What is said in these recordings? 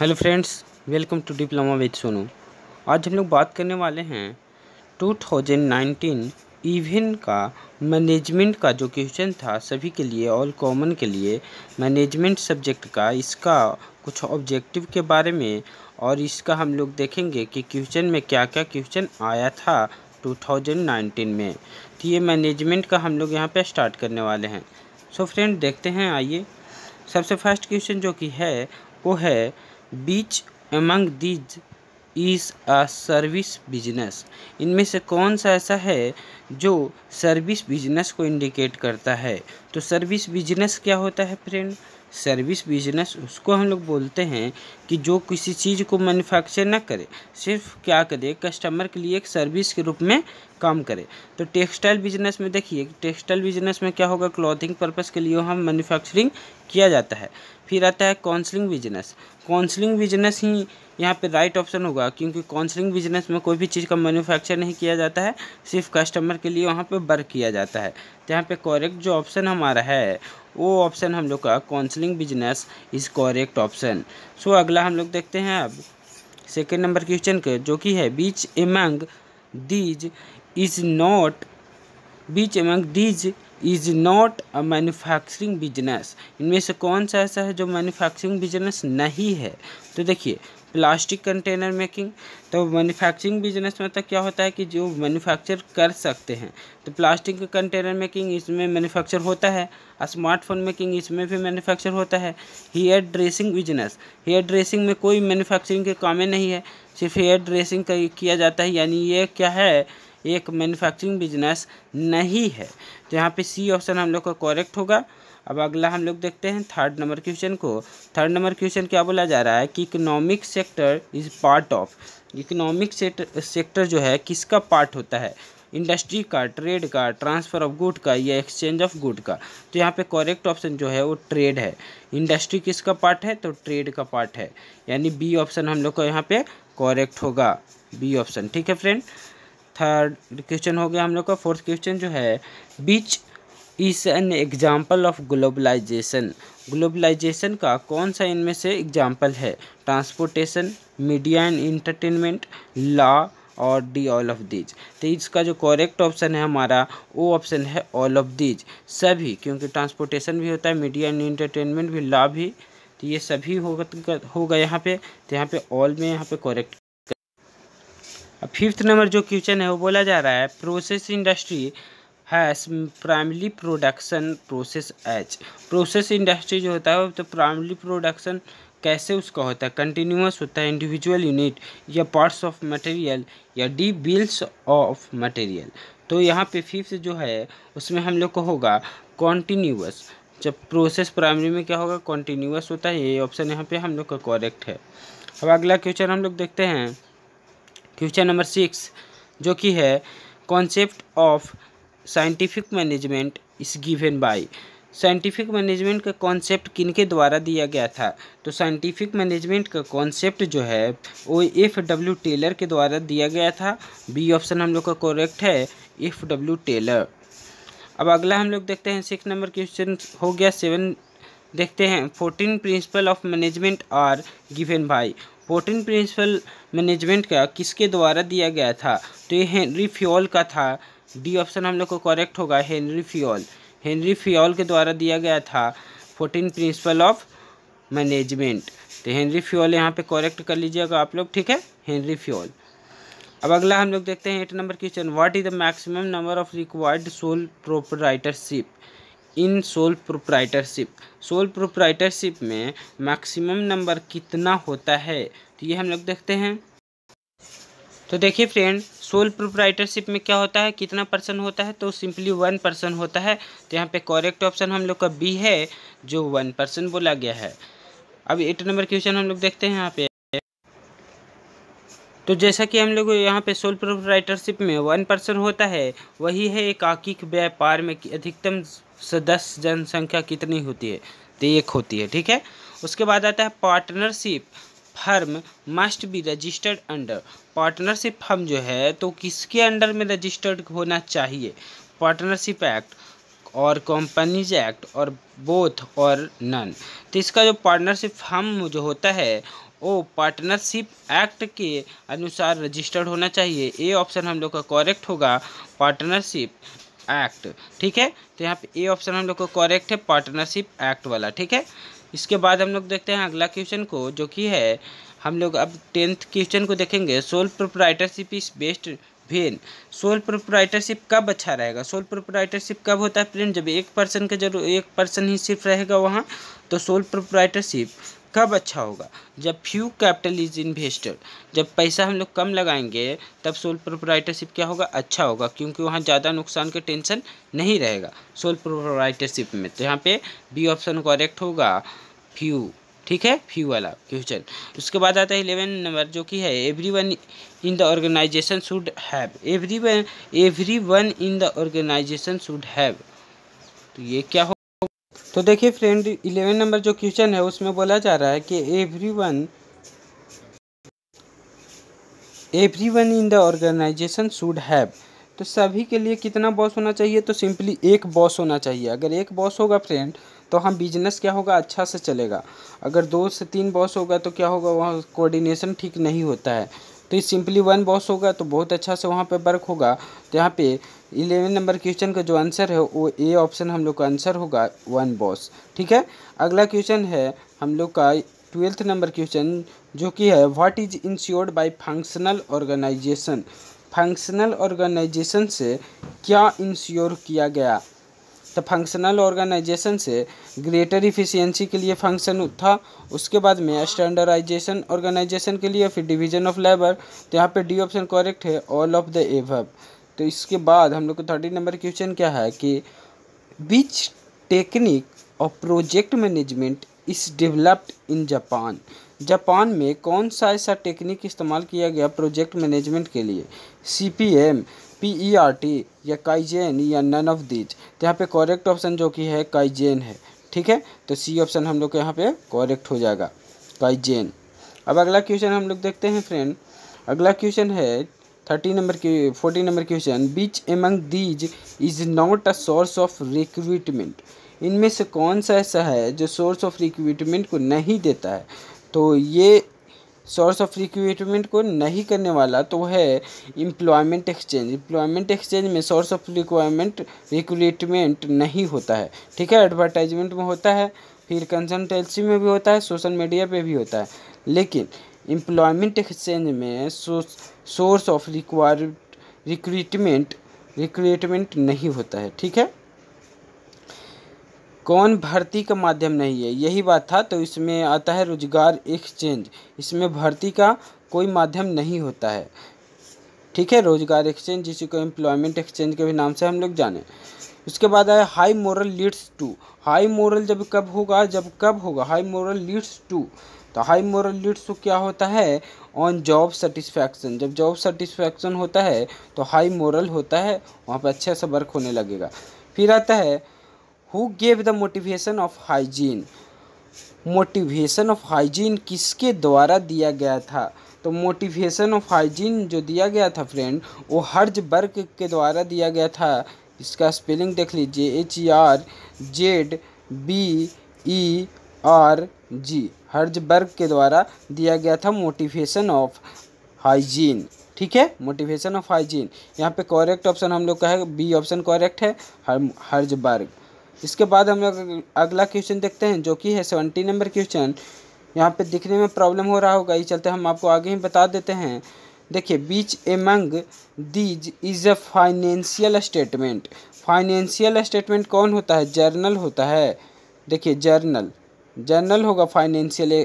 hello friends welcome to diploma with Sonu आज हम लोग बात करने वाले हैं 2019 थाउजेंड e का मैनेजमेंट का जो क्वेश्चन था सभी के लिए ऑल कॉमन के लिए मैनेजमेंट सब्जेक्ट का इसका कुछ ऑब्जेक्टिव के बारे में और इसका हम लोग देखेंगे कि क्वेश्चन में क्या क्या क्वेश्चन आया था 2019 में तो ये मैनेजमेंट का हम लोग यहाँ पर स्टार्ट करने वाले हैं सो so फ्रेंड देखते हैं आइए सबसे फर्स्ट क्वेश्चन जो कि है वो है which among these is a service business इनमें से कौन सा ऐसा है जो सर्विस बिजनेस को इंडिकेट करता है तो सर्विस बिजनेस क्या होता है फ्रेंड सर्विस बिजनेस उसको हम लोग बोलते हैं कि जो किसी चीज़ को मैन्युफैक्चर ना करे सिर्फ क्या करे कस्टमर के लिए एक सर्विस के रूप में काम करे तो टेक्सटाइल बिजनेस में देखिए टेक्सटाइल बिजनेस में क्या होगा क्लॉथिंग पर्पज़ के लिए हम मैन्युफैक्चरिंग किया जाता है फिर आता है काउंसलिंग बिजनेस काउंसलिंग बिजनेस ही यहाँ पे राइट ऑप्शन होगा क्योंकि काउंसलिंग बिजनेस में कोई भी चीज़ का मैन्युफैक्चर नहीं किया जाता है सिर्फ कस्टमर के लिए वहाँ पे वर्क किया जाता है तो यहाँ पे करेक्ट जो ऑप्शन हमारा है वो ऑप्शन हम लोग का counselling business is correct option so अगला हम लोग देखते हैं अब सेकेंड नंबर क्वेश्चन के जो कि है which among these is not which among these is not a manufacturing business इनमें से कौन सा ऐसा है जो मैन्युफैक्चरिंग बिजनेस नहीं है तो देखिए प्लास्टिक कंटेनर मेकिंग तो मैन्युफैक्चरिंग बिजनेस में तो क्या होता है कि जो मैन्युफैक्चर कर सकते हैं तो प्लास्टिक कंटेनर मेकिंग इसमें मैन्युफैक्चर होता है स्मार्टफोन मेकिंग इसमें भी मैन्युफैक्चर होता है hair dressing business hair dressing में कोई मैन्युफैक्चरिंग के कामें नहीं है सिर्फ हेयर ड्रेसिंग किया जाता है यानी ये क्या है एक मैन्युफैक्चरिंग बिजनेस नहीं है तो यहाँ पर सी ऑप्शन हम लोग का करेक्ट होगा अब अगला हम लोग देखते हैं थर्ड नंबर क्वेश्चन को थर्ड नंबर क्वेश्चन क्या बोला जा रहा है कि economic sector is part of economic sector जो है किसका पार्ट होता है इंडस्ट्री का ट्रेड का ट्रांसफ़र ऑफ गुड का या एक्सचेंज ऑफ गुड का तो यहाँ पे करेक्ट ऑप्शन जो है वो ट्रेड है इंडस्ट्री किसका पार्ट है तो ट्रेड का पार्ट है यानी बी ऑप्शन हम लोग का यहाँ पे करेक्ट होगा बी ऑप्शन ठीक है फ्रेंड थर्ड क्वेश्चन हो गया हम लोग का फोर्थ क्वेश्चन जो है which is an example of globalisation globalisation का कौन सा इनमें से एग्जाम्पल है transportation media and entertainment law और डी ऑल ऑफ दीज तो इसका जो करेक्ट ऑप्शन है हमारा वो ऑप्शन है ऑल ऑफ दीज सभी क्योंकि ट्रांसपोर्टेशन भी होता है मीडिया एंड इंटरटेनमेंट भी लॉ भी तो ये सभी होगा होगा यहाँ पे तो यहाँ पे ऑल में यहाँ पे करेक्ट अब फिफ्थ नंबर जो क्वेश्चन है वो बोला जा रहा है process industry has primarily production process H process industry जो होता है तो प्राइमली प्रोडक्शन कैसे उसका होता है कंटिन्यूस होता है इंडिविजुअल यूनिट या पार्ट्स ऑफ मटेरियल या डी बिल्स ऑफ मटेरियल तो यहाँ पे फिफ्थ जो है उसमें हम लोग को होगा कॉन्टीन्यूस जब प्रोसेस प्राइमरी में क्या होगा कॉन्टीन्यूस होता है ये ऑप्शन यहाँ पे हम लोग का करेक्ट है अब अगला क्वेश्चन हम लोग देखते हैं क्वेश्चन नंबर सिक्स जो कि है concept of scientific management is given by scientific management का कॉन्सेप्ट किनके द्वारा दिया गया था तो साइंटिफिक मैनेजमेंट का कॉन्सेप्ट जो है वो एफ डब्ल्यू टेलर के द्वारा दिया गया था बी ऑप्शन हम लोग का करेक्ट है एफ डब्ल्यू टेलर अब अगला हम लोग देखते हैं सिक्स नंबर क्वेश्चन हो गया सेवन देखते हैं fourteen principle of management are given by fourteen principle management का किसके द्वारा दिया गया था तो ये हेनरी फ्योल का था डी ऑप्शन हम लोग को करेक्ट होगा हेनरी फ्योल हेनरी फ्योल के द्वारा दिया गया था फोर्टीन प्रिंसिपल ऑफ मैनेजमेंट तो हेनरी फ्योल यहाँ पे करेक्ट कर लीजिएगा आप लोग ठीक है हेनरी फ्योल अब अगला हम लोग देखते हैं eight number question what is the maximum number of required sole proprietorship in sole proprietorship sole proprietorship में मैक्सिमम नंबर कितना होता है तो ये हम लोग देखते हैं तो देखिए फ्रेंड सोल प्रोप्राइटरशिप में क्या होता है कितना पर्सन होता है तो सिंपली वन पर्सन होता है तो यहाँ पे करेक्ट ऑप्शन हम लोग का बी है जो वन पर्सन बोला गया है अब एट नंबर क्वेश्चन हम लोग देखते हैं यहाँ पे तो जैसा कि हम लोग यहाँ पे सोल प्रोप्राइटरशिप में वन पर्सन होता है वही है एक आर्किक व्यापार में अधिकतम सदस्य जनसंख्या कितनी होती है तो एक होती है ठीक है उसके बाद आता है partnership firm must be registered under partnership firm जो है तो किसके अंडर में रजिस्टर्ड होना चाहिए पार्टनरशिप एक्ट और कंपनीज एक्ट और बोथ और नन तो इसका जो पार्टनरशिप फर्म जो होता है वो पार्टनरशिप एक्ट के अनुसार रजिस्टर्ड होना चाहिए ए ऑप्शन हम लोग का करेक्ट होगा पार्टनरशिप एक्ट ठीक है तो यहाँ पे ए ऑप्शन हम लोग का करेक्ट है पार्टनरशिप एक्ट वाला ठीक है इसके बाद हम लोग देखते हैं अगला क्वेश्चन को जो कि है हम लोग अब टेंथ क्वेश्चन को देखेंगे sole proprietorship is best when sole proprietorship कब अच्छा रहेगा सोल प्रोपराइटरशिप कब होता है फ्रेंड जब एक पर्सन का जरूर एक पर्सन ही सिर्फ रहेगा वहाँ तो सोल प्रोपराइटरशिप कब अच्छा होगा जब फ्यू कैपिटल इज इन्वेस्टेड जब पैसा हम लोग कम लगाएंगे तब सोल प्रोपराइटरशिप क्या होगा अच्छा होगा क्योंकि वहाँ ज़्यादा नुकसान का टेंशन नहीं रहेगा सोल प्रोपराइटरशिप में तो यहाँ पे बी ऑप्शन करेक्ट होगा फ्यू ठीक है फ्यू वाला क्वेश्चन उसके बाद आता है इलेवन नंबर जो कि है everyone in the organization should have everyone everyone in the organization should have तो ये क्या हो तो देखिए फ्रेंड इलेवन नंबर जो क्वेश्चन है उसमें बोला जा रहा है कि everyone everyone in the organization should have तो सभी के लिए कितना बॉस होना चाहिए तो सिंपली एक बॉस होना चाहिए अगर एक बॉस होगा फ्रेंड तो हम बिजनेस क्या होगा अच्छा से चलेगा अगर दो से तीन बॉस होगा तो क्या होगा वहाँ कोऑर्डिनेशन ठीक नहीं होता है तो ये सिंपली वन बॉस होगा तो बहुत अच्छा से वहाँ पे वर्क होगा तो यहाँ पे इलेवन नंबर क्वेश्चन का जो आंसर है वो ए ऑप्शन हम लोग का आंसर होगा वन बॉस ठीक है अगला क्वेश्चन है हम लोग का ट्वेल्थ नंबर क्वेश्चन जो कि है what is ensured by functional organization functional organization से क्या इंश्योर किया गया तो फंक्शनल ऑर्गेनाइजेशन से ग्रेटर इफिशियंसी के लिए फंक्शन था उसके बाद में स्टैंडर्डाइजेशन ऑर्गेनाइजेशन के लिए फिर डिवीजन ऑफ लेबर तो यहाँ पे डी ऑप्शन करेक्ट है ऑल ऑफ द एव तो इसके बाद हम लोग को थर्टी नंबर क्वेश्चन क्या है कि बिच टेक्निक और project management is developed in Japan Japan में कौन सा ऐसा टेक्निक इस्तेमाल किया गया प्रोजेक्ट मैनेजमेंट के लिए C P M P E R T या काइजेन या नन ऑफ दीज तो यहाँ पे करेक्ट ऑप्शन जो कि है काइजेन है ठीक है तो सी ऑप्शन हम लोग के यहाँ पे करेक्ट हो जाएगा काइजेन अब अगला क्वेश्चन हम लोग देखते हैं फ्रेंड अगला क्वेश्चन है थर्टी नंबर के forty number question which among these is not a source of recruitment इनमें से कौन सा ऐसा है जो सोर्स ऑफ रिक्रूटमेंट को नहीं देता है तो ये सोर्स ऑफ रिक्रूटमेंट को नहीं करने वाला तो है इम्प्लॉयमेंट एक्सचेंज इम्प्लॉयमेंट एक्सचेंज में सोर्स ऑफ रिक्वायरमेंट रिक्रूटमेंट नहीं होता है ठीक है एडवर्टाइजमेंट में होता है फिर कंसल्टेंसी में भी होता है सोशल मीडिया पे भी होता है लेकिन इम्प्लॉयमेंट एक्सचेंज में source of require recruitment recruitment नहीं होता है ठीक है कौन भर्ती का माध्यम नहीं है यही बात था तो इसमें आता है रोजगार एक्सचेंज इसमें भर्ती का कोई माध्यम नहीं होता है ठीक है रोजगार एक्सचेंज जिसे को एम्प्लॉयमेंट एक्सचेंज के भी नाम से हम लोग जाने उसके बाद आया high morale leads to high morale जब कब होगा जब कब होगा हाई मोरल लीड्स टू तो हाई मोरल लीड्स टू क्या होता है ऑन जॉब सेटिस्फैक्शन जब जॉब सेटिस्फैक्शन होता है तो हाई मोरल होता है वहाँ पर अच्छा सा वर्क होने लगेगा फिर आता है who gave the motivation of hygiene motivation of hygiene किसके द्वारा दिया गया था तो मोटिवेशन ऑफ हाइजीन जो दिया गया था फ्रेंड वो हर्ज बर्ग के द्वारा दिया गया था इसका स्पेलिंग देख लीजिए H E R Z B E R G Herzberg के द्वारा दिया गया था मोटिवेशन ऑफ हाइजीन ठीक है मोटिवेशन ऑफ हाइजीन यहाँ पे करेक्ट ऑप्शन हम लोग का है बी ऑप्शन करेक्ट है हर बर्ग इसके बाद हम लोग अगला क्वेश्चन देखते हैं जो कि है सेवेंटी नंबर क्वेश्चन यहाँ पे दिखने में प्रॉब्लम हो रहा होगा ये चलते हम आपको आगे ही बता देते हैं देखिए which among these is a financial statement financial statement कौन होता है जर्नल होता है देखिए जर्नल जर्नल होगा फाइनेंशियल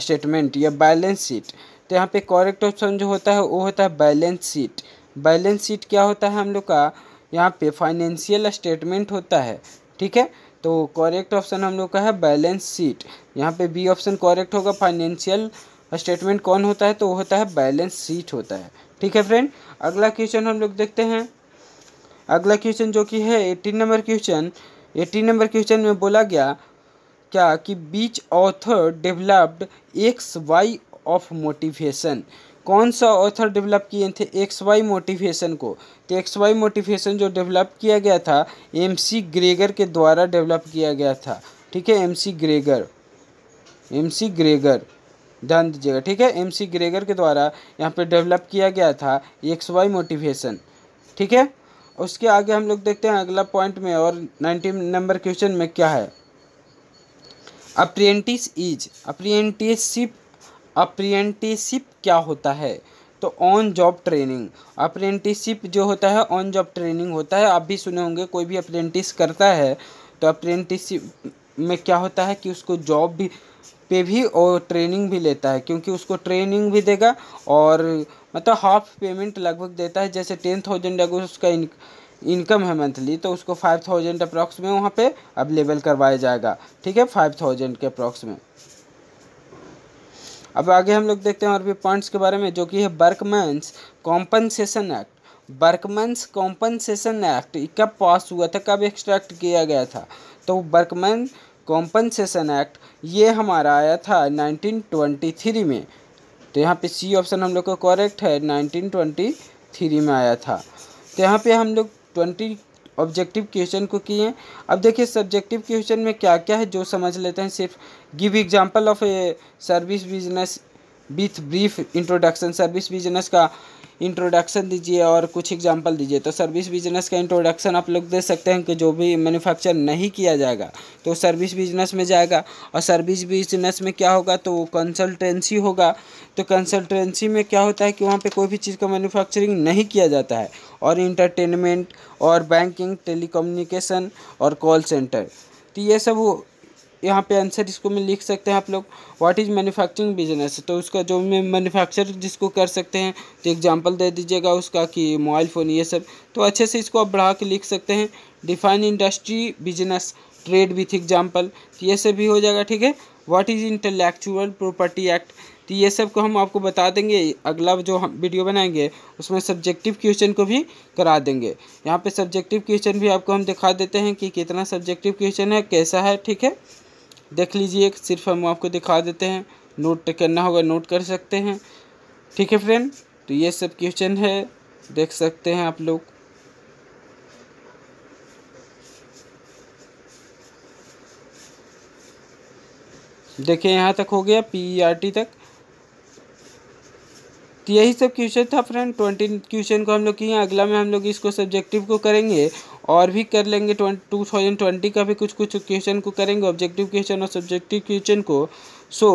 स्टेटमेंट या बैलेंस शीट तो यहाँ पे करेक्ट ऑप्शन जो होता है वो होता है बैलेंस शीट बैलेंस शीट क्या होता है हम लोग का यहाँ पे फाइनेंशियल स्टेटमेंट होता है ठीक है तो करेक्ट ऑप्शन हम लोग का है बैलेंस शीट यहाँ पे बी ऑप्शन करेक्ट होगा फाइनेंशियल स्टेटमेंट कौन होता है तो वो होता है बैलेंस शीट होता है ठीक है फ्रेंड अगला क्वेश्चन हम लोग देखते हैं अगला क्वेश्चन जो कि है eighteen number question eighteen number question में बोला गया क्या कि which author developed X Y of motivation कौन सा ऑथर डेवलप किए थे एक्स वाई मोटिवेशन को तो एक्स वाई मोटिवेशन जो डेवलप किया गया था एम सी ग्रेगर के द्वारा डेवलप किया गया था ठीक है M C Gregor M C Gregor ध्यान दीजिएगा ठीक है एम सी ग्रेगर के द्वारा यहाँ पे डेवलप किया गया था एक्स वाई मोटिवेशन ठीक है उसके आगे हम लोग देखते हैं अगला पॉइंट में और नाइनटीन नंबर क्वेश्चन में क्या है अप्रियंटिस इज अप्रियंटिसिप अप्रेंटिसिप क्या होता है तो ऑन जॉब ट्रेनिंग अप्रेंटिसिप जो होता है ऑन जॉब ट्रेनिंग होता है आप भी सुने होंगे कोई भी अप्रेंटिस करता है तो अप्रेंटिसिप में क्या होता है कि उसको जॉब भी पे भी और ट्रेनिंग भी लेता है क्योंकि उसको ट्रेनिंग भी देगा और मतलब हाफ पेमेंट लगभग देता है जैसे टेन थाउजेंड अगर उसका इन, इनकम है मंथली तो उसको फाइव थाउजेंड अप्रॉक्स में वहाँ पे अवेलेबल करवाया जाएगा ठीक है फाइव थाउजेंड के अप्रॉक्स में अब आगे हम लोग देखते हैं और भी पॉइंट्स के बारे में जो कि है workmen's compensation act workmen's compensation act कब पास हुआ था कब एक्सट्रैक्ट किया गया था तो बर्कमैन कॉम्पनसेशन एक्ट ये हमारा आया था 1923 में तो यहाँ पे सी ऑप्शन हम लोग का करेक्ट है 1923 में आया था तो यहाँ पे हम लोग ट्वेंटी ऑब्जेक्टिव क्वेश्चन को किए हैं अब देखिए सब्जेक्टिव क्वेश्चन में क्या क्या है जो समझ लेते हैं सिर्फ give example of a service business with brief introduction service business का इंट्रोडक्शन दीजिए और कुछ एग्जांपल दीजिए तो सर्विस बिजनेस का इंट्रोडक्शन आप लोग दे सकते हैं कि जो भी मैन्युफैक्चर नहीं किया जाएगा तो सर्विस बिजनेस में जाएगा और सर्विस बिजनेस में क्या होगा तो कंसल्टेंसी होगा तो कंसल्टेंसी में क्या होता है कि वहाँ पे कोई भी चीज़ का मैन्युफैक्चरिंग नहीं किया जाता है और इंटरटेनमेंट और बैंकिंग टेलीकम्युनिकेशन और कॉल सेंटर तो ये सब यहाँ पे आंसर इसको मैं लिख सकते हैं आप लोग व्हाट इज़ मैन्युफैक्चरिंग बिजनेस तो उसका जो मैं मैन्युफैक्चर जिसको कर सकते हैं तो एग्जांपल दे दीजिएगा उसका कि मोबाइल फ़ोन ये सब तो अच्छे से इसको आप बढ़ा के लिख सकते हैं define industry business trade with example तो ये सब भी हो जाएगा ठीक है what is intellectual property act तो ये सब को हम आपको बता देंगे अगला जो हम वीडियो बनाएंगे उसमें सब्जेक्टिव क्वेश्चन को भी करा देंगे यहाँ पे सब्जेक्टिव क्वेश्चन भी आपको हम दिखा देते हैं कि कितना सब्जेक्टिव क्वेश्चन है कैसा है ठीक है देख लीजिए सिर्फ हम आपको दिखा देते हैं नोट तो करना होगा नोट कर सकते हैं ठीक है फ्रेंड तो ये सब क्वेश्चन है देख सकते हैं आप लोग देखिए यहाँ तक हो गया पी आर टी तक तो यही सब क्वेश्चन था फ्रेंड ट्वेंटी क्वेश्चन को हम लोग किए अगला में हम लोग इसको सब्जेक्टिव को करेंगे और भी कर लेंगे टू थाउजेंड ट्वेंटी का भी कुछ कुछ क्वेश्चन को करेंगे ऑब्जेक्टिव क्वेश्चन और सब्जेक्टिव क्वेश्चन को सो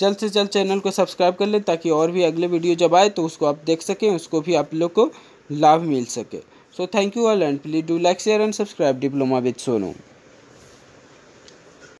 जल्द से जल्द चैनल को सब्सक्राइब कर लें ताकि और भी अगले वीडियो जब आए तो उसको आप देख सकें उसको भी आप लोग को लाभ मिल सके so thank you all and please do like share and subscribe diploma with Sonu